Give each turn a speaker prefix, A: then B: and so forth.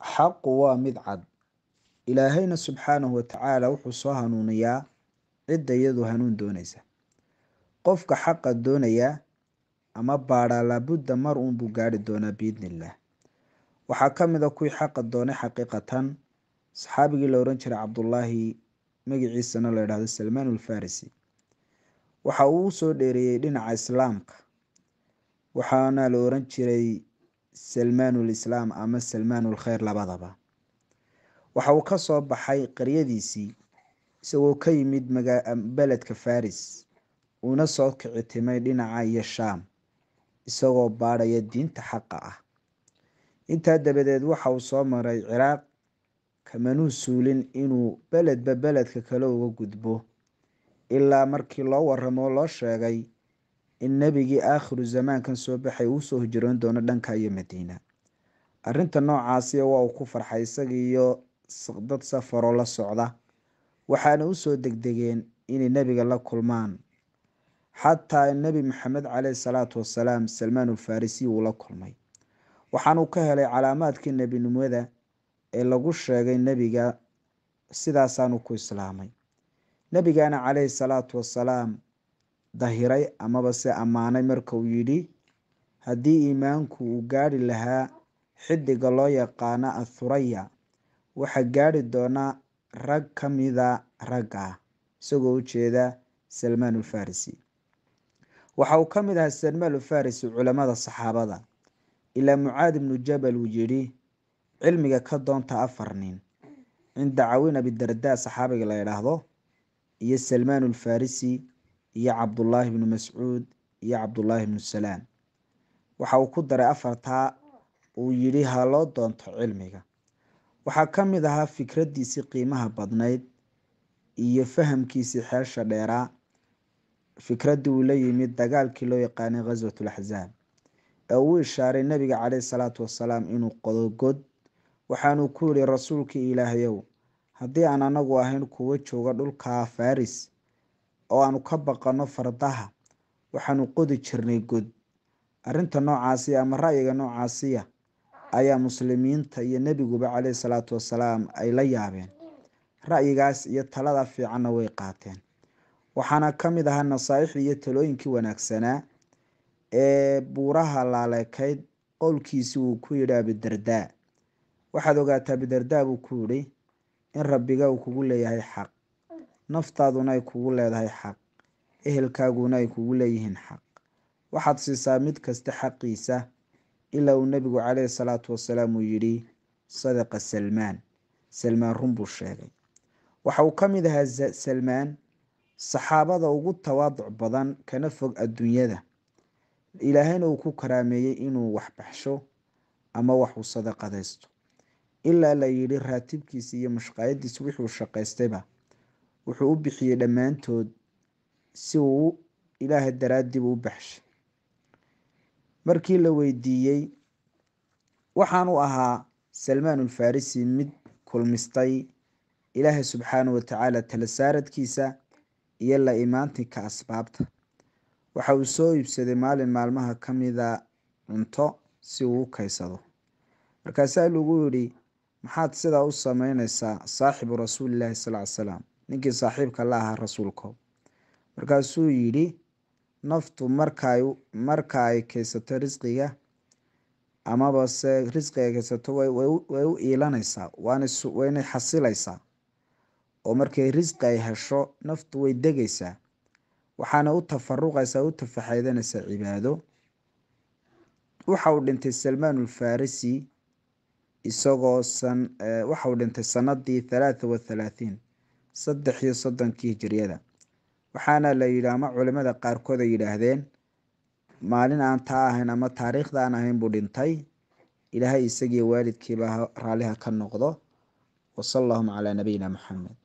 A: xaqu waa mid cad ilaahayna subxaanahu watacaala wuxuu soo hanuuniyaa cidda iyadu hanuun doonaysa qofka xaqa doonaya ama baadhaa laabudda mar uunbuu gaari doonaa biidnillaah waxaa ka mid a kuwii xaqa doonay xaqiiqatan saxaabigii la oran jiray cabdullaahi magiciisana la yidhaahdo salmaan ulfarisi waxa uu u soo dheereeyey dhinaca islaamka waxaana la oran jiray salmaanulislaam ama salmaanulkheyr labadaba waxa uu ka soo baxay qaryadiisii isagoo ka yimid beledka faris uuna soo kici timay dhinaca iyo shaam isagoo baadhaya diinta xaqa ah intaa dabadeed waxa uu soo maray ciraaq kamanuu suulin inuu beledba beledka kale uga gudbo ilaa markii loo waramo loo sheegay in nebigii aakhiru zamaankan soo baxay uu soo hijroon doono dhanka iyo madiina arinta noocaasi waa uu ku farxay isagiiyo dad safaroo la socda waxaana usoo degdegeen inay nebiga la kulmaan xataa nebi maxamed caleyhi salaatu wasalaam salmaan ulfarisiy uu la kulmay waxaanuu ka helay calaamaadkii nebinimada ee lagu sheegay nebiga sidaasaanu ku islaamay nebigaana caleyhi salaatu wasalaam dahiray amaba se ammaanay marka uu yidhi haddii iimaanku uu gaadhi lahaa xidiga loo yaqaano athuraya waxaa gaadhi doonaa rag ka mida ragga ah, isagoo u jeeda salmaan ulfarisi waxa uu ka mid ahaa salmaan ulfarisi culamada saxaabada ilaa mucaad ibnu jabal uu yidhi cilmiga ka doonta afar nin cinda cawin abidarda saxaabiga la ydhaahdo iyo salmaanulfarisi iyo cabdullaahi bnu mascuud iyo cabdullaahi ibnu salaam waxa uu ku daray afartaa uu yidhi ha loo doonto cilmiga waxaa ka mid ahaa fikraddiisii qiimaha badnayd iyo fahamkiisii xeesha dheeraa fikraddii uu la yimid dagaalkii loo yaqaanay khaswat khaswatulaxsaab ee uu ishaaray nebiga caleyhi salaatu wasalaam inuu qodo god waxaanu ku yidhi rasuulkii ilaahyow haddii aan anagu ahayn kuwa jooga dhulka faris oo aanu ka baqanno fardaha waxaanu qodi jirnay god arrinta noocaasiya ama ra'yiga noocaasiya ayaa muslimiinta iyo nebiguba caleyhi salaatu wasalaam ay la yaabeen ra'yigaas iyo talada fiicanna way qaateen waxaana ka mid ahaa nasaaixii iyo talooyinkii wanaagsanaa ee buuraha laaleekayd qowlkiisii uu ku yidhi abidardaa waxaad ogaataa abidardaa buu ku yidhi in rabbiga uu kugu leeyahay xaq naftaaduna ay kugu leedahay xaq ehelkaaguna ay kugu leeyihiin xaq waxaad siisaa mid kasta xaqiisa ilaa uu nebigu caleyhi salaatu wasalaam uu yidhi sadaqa salmaan salmaan run buu sheegay waxa uu ka mid ahaa salmaan saxaabada ugu tawaaduc badan kana fog adduunyada ilaahayna uu ku karaameeyey inuu wax baxsho ama wax uu sadaqadaysto ilaa la yidhi raatibkiisi iyo mashqaayadiis wixuu shaqaystayba wuxuu u bixiyey dhammaantood si uu ilaaha daraaddiib u baxshay markii la weydiiyey waxaan ahaa salmaan ulfarisi mid kulmistay ilaaha subxaana wa tacaala tala saaradkiisa iyo la imaantinka asbaabta waxa uu soo iibsaday maalin maalmaha ka mida cunto si uu u kaysado markaasaa lagu yidhi maxaad sidaa u sameyneysaa saaxibu rasuuli illahi sal l slam ninkii saaxiibka la ahaa rasuulka markaasuu yidhi naftu markay marka ay kaysato risqiga amaba se risqiga ay kaysato way u iilanaysaa waanwaynay xasilaysaa oo markay risqi ay hesho naftu way degaysaa waxaana u tafaruqaysaa u tafaxaydanaysaa cibaado waxa uu dhintay salmaan ulfarisi isagoo san eh, waxa uu dhintay sanadii thalaatha wa thalaathiin saddex iyo soddonkii hijiriyada waxaana la yidhi ama culimmada qaarkood ay yidhaahdeen maalin aan taa ahayn ama taariikhda aan ahayn buu dhintay ilaahay isagii waalidkiiba raaliha ka noqdo wasala allahuma calaa nabiyina maxamed